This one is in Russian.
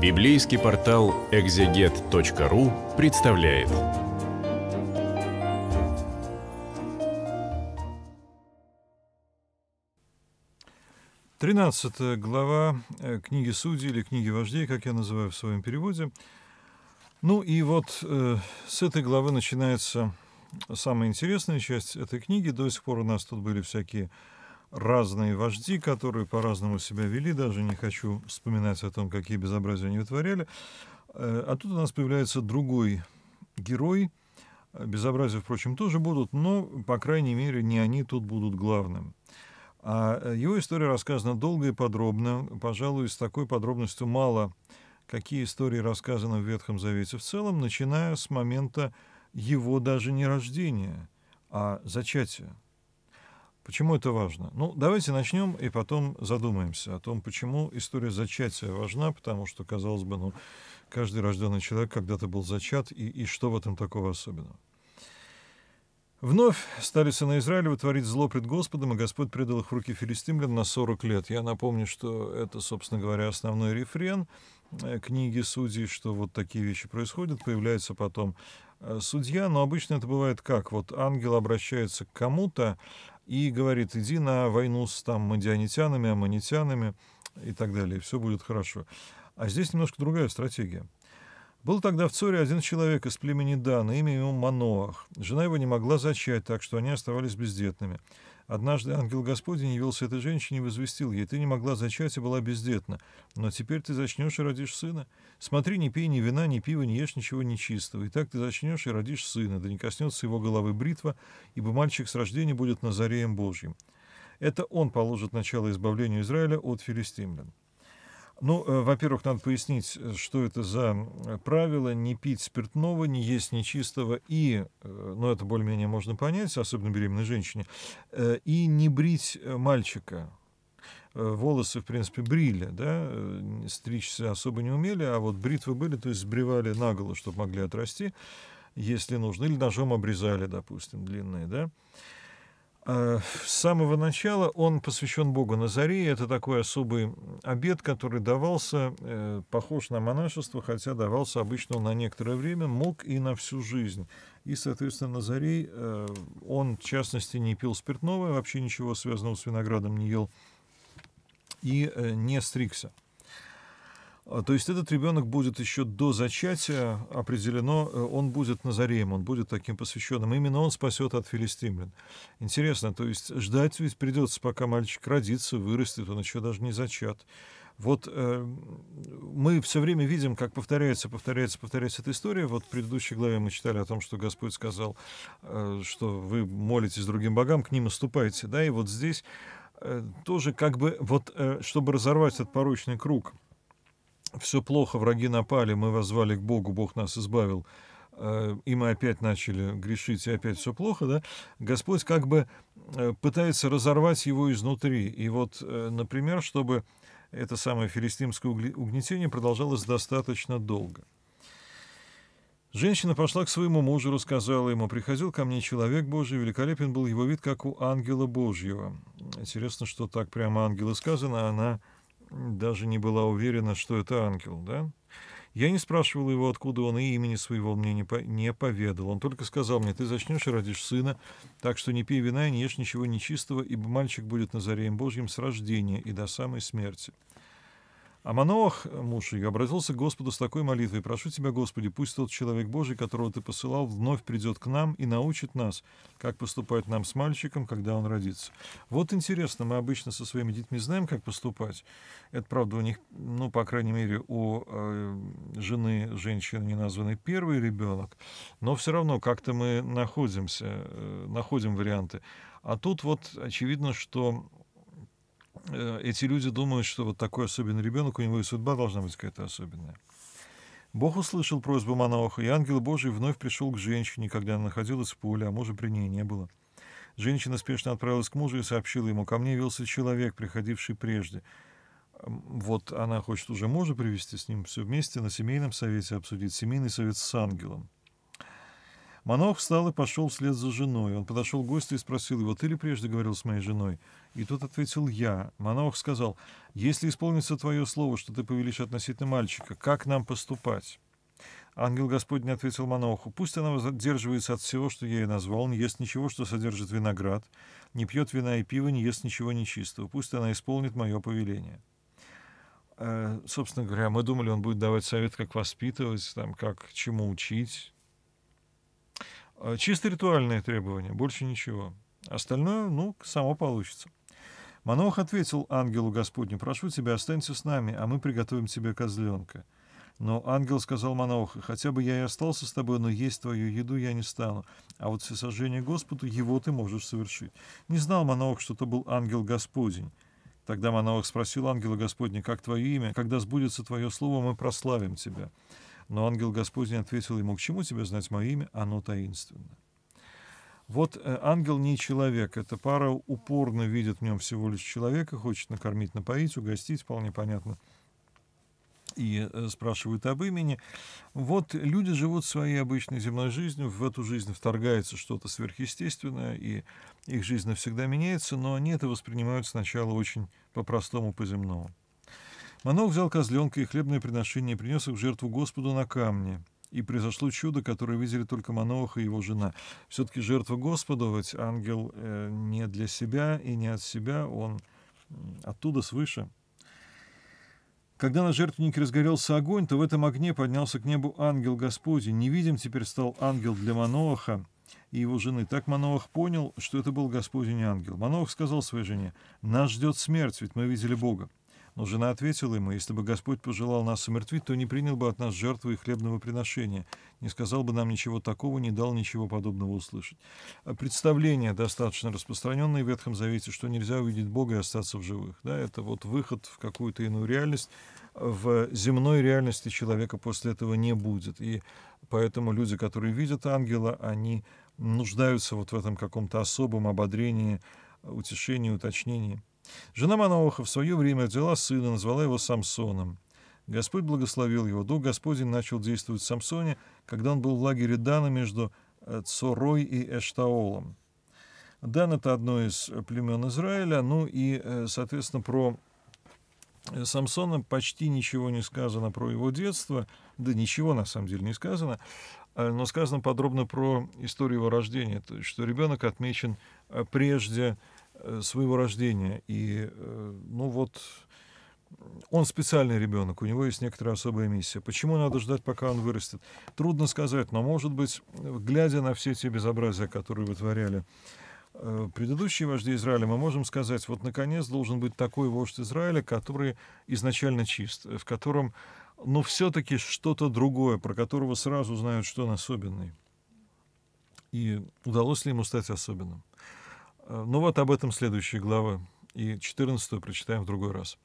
Библейский портал экзегет.ру представляет. Тринадцатая глава э, книги Судей или книги Вождей, как я называю в своем переводе. Ну и вот э, с этой главы начинается самая интересная часть этой книги. До сих пор у нас тут были всякие разные вожди, которые по-разному себя вели, даже не хочу вспоминать о том, какие безобразия они вытворяли. Э, а тут у нас появляется другой герой. Э, безобразия, впрочем, тоже будут, но, по крайней мере, не они тут будут главным. А э, его история рассказана долго и подробно. Пожалуй, с такой подробностью мало какие истории рассказаны в Ветхом Завете в целом, начиная с момента его даже не рождения, а зачатия. Почему это важно? Ну, давайте начнем и потом задумаемся о том, почему история зачатия важна, потому что, казалось бы, ну, каждый рожденный человек когда-то был зачат, и, и что в этом такого особенного? Вновь стали сыны Израилева вытворить зло пред Господом, и Господь предал их в руки филистимлян на 40 лет. Я напомню, что это, собственно говоря, основной рефрен Э, книги судей, что вот такие вещи происходят, появляется потом э, судья, но обычно это бывает как? Вот ангел обращается к кому-то и говорит, иди на войну с там мадианитянами, аммонитянами и так далее, и все будет хорошо. А здесь немножко другая стратегия. Был тогда в Цоре один человек из племени Дана, имя ему Маноах. Жена его не могла зачать, так что они оставались бездетными. Однажды ангел Господень явился этой женщине и возвестил ей, ты не могла зачать и была бездетна, но теперь ты зачнешь и родишь сына. Смотри, не пей ни вина, ни пива, не ешь ничего нечистого, и так ты зачнешь и родишь сына, да не коснется его головы бритва, ибо мальчик с рождения будет Назареем Божьим. Это он положит начало избавлению Израиля от филистимлян. Ну, э, во-первых, надо пояснить, э, что это за э, правило не пить спиртного, не есть нечистого и, ну, это более-менее можно понять, особенно беременной женщине, и не брить мальчика. Волосы, в принципе, брили, да, стричься особо не умели, а вот бритвы были, то есть сбривали наголо, чтобы могли отрасти, если нужно, или ножом обрезали, допустим, длинные, да. Э, с самого начала он посвящен Богу на Это такой особый обед, который давался, э, похож на монашество, хотя давался обычно на некоторое время, мог и на всю жизнь. И, соответственно, Назарей, э, он, в частности, не пил спиртного, вообще ничего связанного с виноградом не ел и не стригся. А, то есть этот ребенок будет еще до зачатия определено, э, он будет Назареем, он будет таким посвященным. Именно он спасет от филистимлян. Интересно, то есть ждать ведь придется, пока мальчик родится, вырастет, он еще даже не зачат. Вот э, мы все время видим, как повторяется, повторяется, повторяется эта история. Вот в предыдущей главе мы читали о том, что Господь сказал, э, что вы молитесь другим богам, к ним оступайте. Да? И вот здесь э, тоже как бы, вот, э, чтобы разорвать этот порочный круг – все плохо, враги напали, мы возвали к Богу, Бог нас избавил, э, и мы опять начали грешить, и опять все плохо, да, Господь как бы э, пытается разорвать его изнутри. И вот, э, например, чтобы это самое филистимское угнетение продолжалось достаточно долго. Женщина пошла к своему мужу, рассказала ему, «Приходил ко мне человек Божий, великолепен был его вид, как у ангела Божьего». Интересно, что так прямо ангела сказано, а она даже не была уверена, что это ангел, да? Я не спрашивал его, откуда он, и имени своего мне не, по не поведал. Он только сказал мне, ты зачнешь и родишь сына, так что не пей вина и не ешь ничего нечистого, ибо мальчик будет Назареем Божьим с рождения и до самой смерти. А Манох, муж ее, обратился к Господу с такой молитвой. «Прошу тебя, Господи, пусть тот человек Божий, которого ты посылал, вновь придет к нам и научит нас, как поступать нам с мальчиком, когда он родится». Вот интересно, мы обычно со своими детьми знаем, как поступать. Это, правда, у них, ну, по крайней мере, у э, жены женщины не названный первый ребенок, но все равно как-то мы находимся, э, находим варианты. А тут вот очевидно, что Э, эти люди думают, что вот такой особенный ребенок, у него и судьба должна быть какая-то особенная. Бог услышал просьбу Маноха, и ангел Божий вновь пришел к женщине, когда она находилась в поле, а мужа при ней не было. Женщина спешно отправилась к мужу и сообщила ему, «Ко мне велся человек, приходивший прежде». Вот она хочет уже мужа привести с ним все вместе, на семейном совете обсудить, семейный совет с ангелом. Монах встал и пошел вслед за женой. Он подошел к гостю и спросил его, «Ты ли прежде говорил с моей женой?» И тот ответил, «Я». Монах сказал, «Если исполнится твое слово, что ты повелишь относительно мальчика, как нам поступать?» Ангел Господень ответил Маноху, «Пусть она воздерживается от всего, что я ей назвал, не ест ничего, что содержит виноград, не пьет вина и пиво, не ест ничего нечистого. Пусть она исполнит мое повеление». Э, собственно говоря, мы думали, он будет давать совет, как воспитывать, там, как чему учить, а, чисто ритуальные требования, больше ничего. Остальное, ну, само получится. Манох ответил ангелу Господню, «Прошу тебя, останься с нами, а мы приготовим тебе козленка». Но ангел сказал Манаоха, «Хотя бы я и остался с тобой, но есть твою еду я не стану, а вот всесожжение Господу, его ты можешь совершить». Не знал манох, что это был ангел Господень. Тогда манох спросил ангела Господня, «Как твое имя? Когда сбудется твое слово, мы прославим тебя». Но ангел Господень ответил ему, к чему тебе знать мое имя, оно таинственно. Вот э, ангел не человек, эта пара упорно видит в нем всего лишь человека, хочет накормить, напоить, угостить, вполне понятно, и э, спрашивают об имени. Вот люди живут своей обычной земной жизнью, в эту жизнь вторгается что-то сверхъестественное, и их жизнь навсегда меняется, но они это воспринимают сначала очень по-простому, по-земному. Манов взял козленка и хлебное приношение принес их в жертву Господу на камне. И произошло чудо, которое видели только Манох и его жена. Все-таки жертва ведь ангел э, не для себя и не от себя, он оттуда, свыше. Когда на жертвеннике разгорелся огонь, то в этом огне поднялся к небу ангел Господень. Невидим теперь стал ангел для Маноаха и его жены. Так Маноах понял, что это был Господень ангел. Маноах сказал своей жене, «Нас ждет смерть, ведь мы видели Бога». Но жена ответила ему, если бы Господь пожелал нас умертвить, то не принял бы от нас жертвы и хлебного приношения, не сказал бы нам ничего такого, не дал ничего подобного услышать. А представление достаточно распространенное в Ветхом Завете, что нельзя увидеть Бога и остаться в живых. Да, это вот выход в какую-то иную реальность. В земной реальности человека после этого не будет. И поэтому люди, которые видят ангела, они нуждаются вот в этом каком-то особом ободрении, утешении, уточнении. Жена Маноуха в свое время взяла сына, назвала его Самсоном. Господь благословил его. Дух Господень начал действовать в Самсоне, когда он был в лагере Дана между э, Цорой и Эштаолом. Дан — это одно из племен Израиля, ну и, э, соответственно, про э, Самсона почти ничего не сказано про его детство, да ничего на самом деле не сказано, но сказано подробно про историю его рождения, то есть что ребенок отмечен прежде Э, своего рождения. И, э, ну вот, он специальный ребенок, у него есть некоторая особая миссия. Почему надо ждать, пока он вырастет? Трудно сказать, но, может быть, глядя на все те безобразия, которые вытворяли э, предыдущие вожди Израиля, мы можем сказать, вот, наконец, должен быть такой вождь Израиля, который изначально чист, в котором, но ну, все-таки что-то другое, про которого сразу знают, что он особенный. И удалось ли ему стать особенным? Э, ну вот об этом следующая глава. И 14 прочитаем в другой раз.